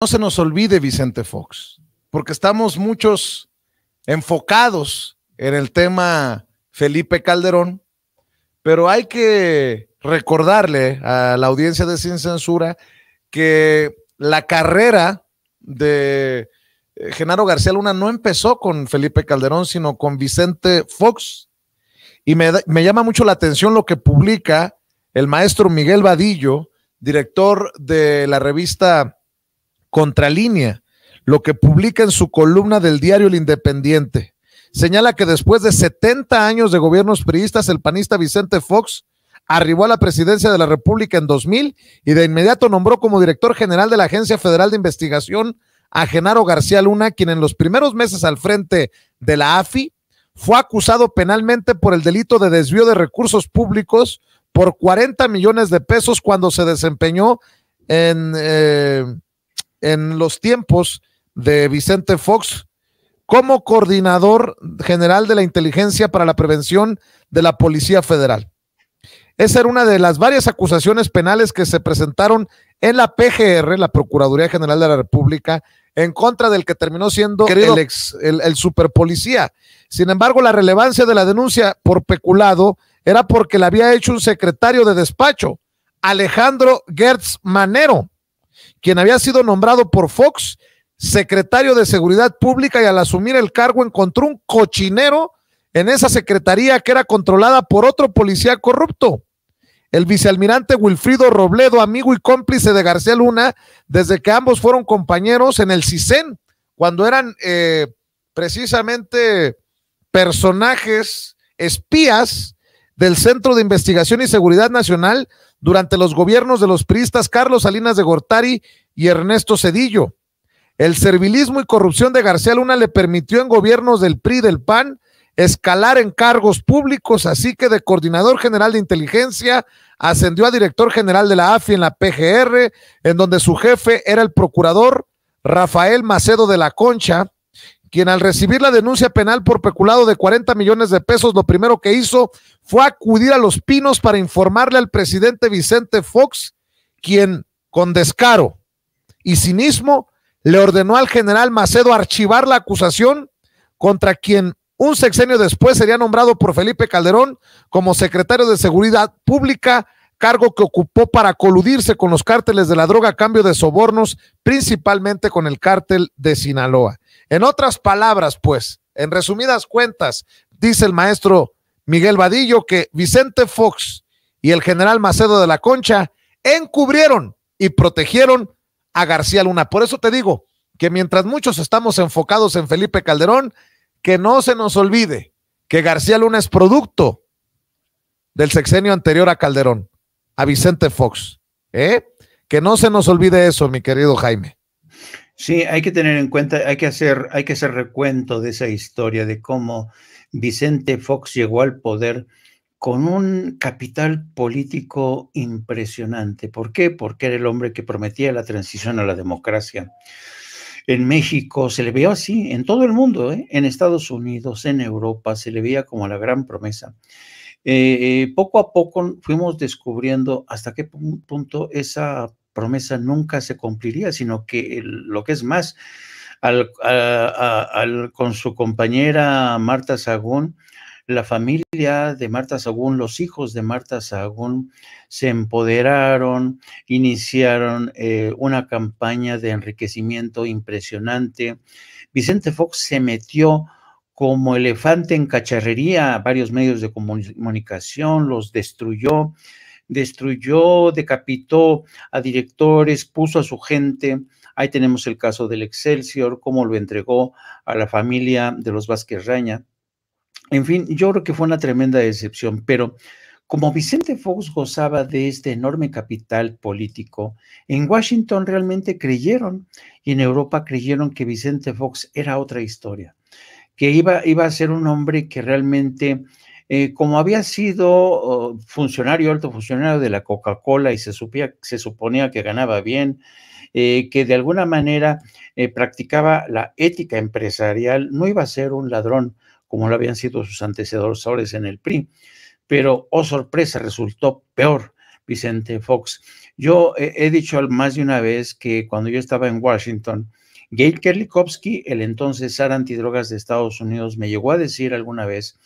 no se nos olvide Vicente Fox, porque estamos muchos enfocados en el tema Felipe Calderón, pero hay que recordarle a la audiencia de Sin Censura que la carrera de eh, Genaro García Luna no empezó con Felipe Calderón, sino con Vicente Fox. Y me, llama mucho la atención lo que publica el maestro Miguel Vadillo, director de la revista Contralínea, lo que publica en su columna del diario El Independiente. Señala que después de 70 años de gobiernos priistas, el panista Vicente Fox arribó a la presidencia de la República en 2000 y de inmediato nombró como director general de la Agencia Federal de Investigación a Genaro García Luna, quien en los primeros meses al frente de la AFI fue acusado penalmente por el delito de desvío de recursos públicos por 40 millones de pesos cuando se desempeñó en, eh, en los tiempos de Vicente Fox como coordinador general de la inteligencia para la prevención de la Policía Federal. Esa era una de las varias acusaciones penales que se presentaron en la PGR, la Procuraduría General de la República, en contra del que terminó siendo el, ex, el, el superpolicía. Sin embargo, la relevancia de la denuncia por peculado era porque la había hecho un secretario de despacho, Alejandro Gertz Manero, quien había sido nombrado por Fox secretario de Seguridad Pública y al asumir el cargo encontró un cochinero en esa secretaría que era controlada por otro policía corrupto. El vicealmirante Wilfrido Robledo, amigo y cómplice de García Luna, desde que ambos fueron compañeros en el CISEN, cuando eran eh, precisamente personajes espías del Centro de Investigación y Seguridad Nacional, durante los gobiernos de los priistas Carlos Salinas de Gortari y Ernesto Cedillo. El servilismo y corrupción de García Luna le permitió en gobiernos del PRI del PAN escalar en cargos públicos, así que de coordinador general de inteligencia ascendió a director general de la AFI en la PGR, en donde su jefe era el procurador Rafael Macedo de la Concha, quien al recibir la denuncia penal por peculado de 40 millones de pesos, lo primero que hizo fue acudir a Los Pinos para informarle al presidente Vicente Fox, quien con descaro y cinismo le ordenó al general Macedo archivar la acusación contra quien un sexenio después sería nombrado por Felipe Calderón como secretario de Seguridad Pública, cargo que ocupó para coludirse con los cárteles de la droga a cambio de sobornos, principalmente con el cártel de Sinaloa. En otras palabras, pues, en resumidas cuentas, dice el maestro Miguel Vadillo que Vicente Fox y el general Macedo de la Concha encubrieron y protegieron a García Luna. Por eso te digo que mientras muchos estamos enfocados en Felipe Calderón, que no se nos olvide que García Luna es producto del sexenio anterior a Calderón, a Vicente Fox. ¿eh? Que no se nos olvide eso, mi querido Jaime. Sí, hay que tener en cuenta, hay que hacer, hay que recuento de esa historia de cómo Vicente Fox llegó al poder con un capital político impresionante. ¿Por qué? Porque era el hombre que prometía la transición a la democracia. En México se le veía así, en todo el mundo, ¿eh? en Estados Unidos, en Europa, se le veía como la gran promesa. Eh, eh, poco a poco fuimos descubriendo hasta qué punto esa promesa nunca se cumpliría, sino que lo que es más, con su compañera Marta Sagún, la familia de Marta Sagún, los hijos de Marta Sagún, se empoderaron, iniciaron eh, una campaña de enriquecimiento impresionante. Vicente Fox se metió como elefante en cacharrería a varios medios de comunicación, los destruyó, destruyó, decapitó a directores, puso a su gente. Ahí tenemos el caso del Excelsior, cómo lo entregó a la familia de los Vázquez Raña. En fin, yo creo que fue una tremenda decepción, pero como Vicente Fox gozaba de este enorme capital político, en Washington realmente creyeron y en Europa creyeron que Vicente Fox era otra historia, que iba, iba a ser un hombre que realmente eh, como había sido oh, funcionario, alto funcionario de la Coca-Cola y se, supía, se suponía que ganaba bien, eh, que de alguna manera eh, practicaba la ética empresarial, no iba a ser un ladrón como lo habían sido sus antecesores en el PRI. Pero, oh sorpresa, resultó peor Vicente Fox. Yo he dicho más de una vez que cuando yo estaba en Washington, Gail Kerlikovsky, el entonces zar antidrogas de Estados Unidos, me llegó a decir alguna vez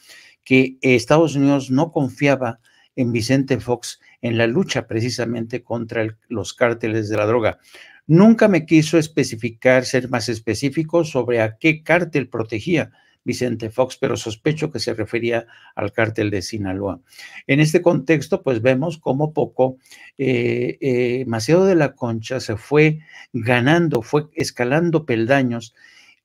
que Estados Unidos no confiaba en Vicente Fox en la lucha precisamente contra los cárteles de la droga. Nunca me quiso especificar, ser más específico sobre a qué cártel protegía Vicente Fox, pero sospecho que se refería al cártel de Sinaloa. En este contexto, pues vemos cómo poco demasiado eh, eh, de la Concha se fue ganando, fue escalando peldaños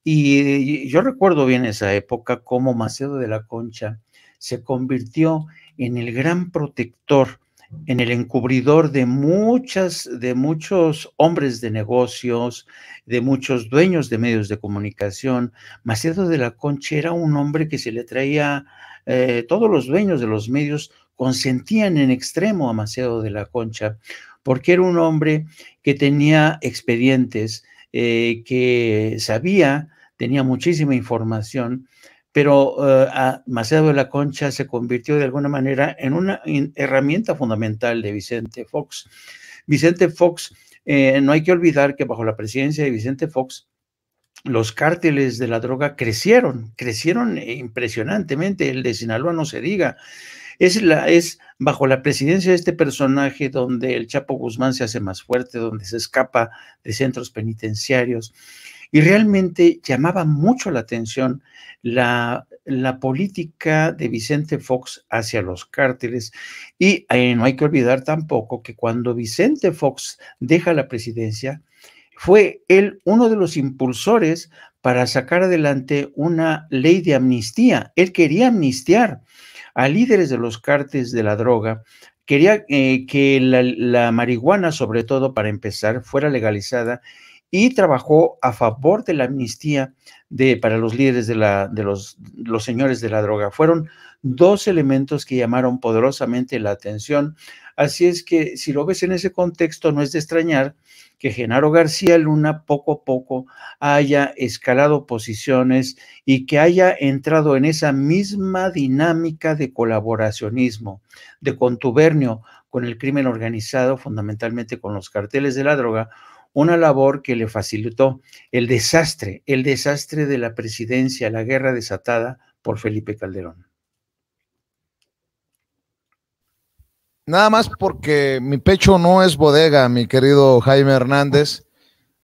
y yo recuerdo bien esa época como Macedo de la Concha se convirtió en el gran protector, en el encubridor de muchas, de muchos hombres de negocios, de muchos dueños de medios de comunicación. Macedo de la Concha era un hombre que se le traía, eh, todos los dueños de los medios consentían en extremo a Macedo de la Concha, porque era un hombre que tenía expedientes, eh, que sabía tenía muchísima información, pero eh, de la Concha se convirtió de alguna manera en una herramienta fundamental de Vicente Fox. Vicente Fox, eh, no hay que olvidar que bajo la presidencia de Vicente Fox, los cárteles de la droga crecieron, crecieron impresionantemente, el de Sinaloa no se diga. Es, la, es bajo la presidencia de este personaje donde el Chapo Guzmán se hace más fuerte, donde se escapa de centros penitenciarios. Y realmente llamaba mucho la atención la, política de Vicente Fox hacia los cárteles. Y eh, no hay que olvidar tampoco que cuando Vicente Fox deja la presidencia, fue él uno de los impulsores para sacar adelante una ley de amnistía. Él quería amnistiar a líderes de los cárteles de la droga, quería eh, que la, la marihuana, sobre todo para empezar, fuera legalizada y trabajó a favor de la amnistía de, para los líderes de, la, de los, los señores de la droga. Fueron dos elementos que llamaron poderosamente la atención. Así es que si lo ves en ese contexto, no es de extrañar que Genaro García Luna poco a poco haya escalado posiciones y que haya entrado en esa misma dinámica de colaboracionismo, de contubernio con el crimen organizado, fundamentalmente con los carteles de la droga, una labor que le facilitó el desastre, el desastre de la presidencia, la guerra desatada por Felipe Calderón. Nada más porque mi pecho no es bodega, mi querido Jaime Hernández.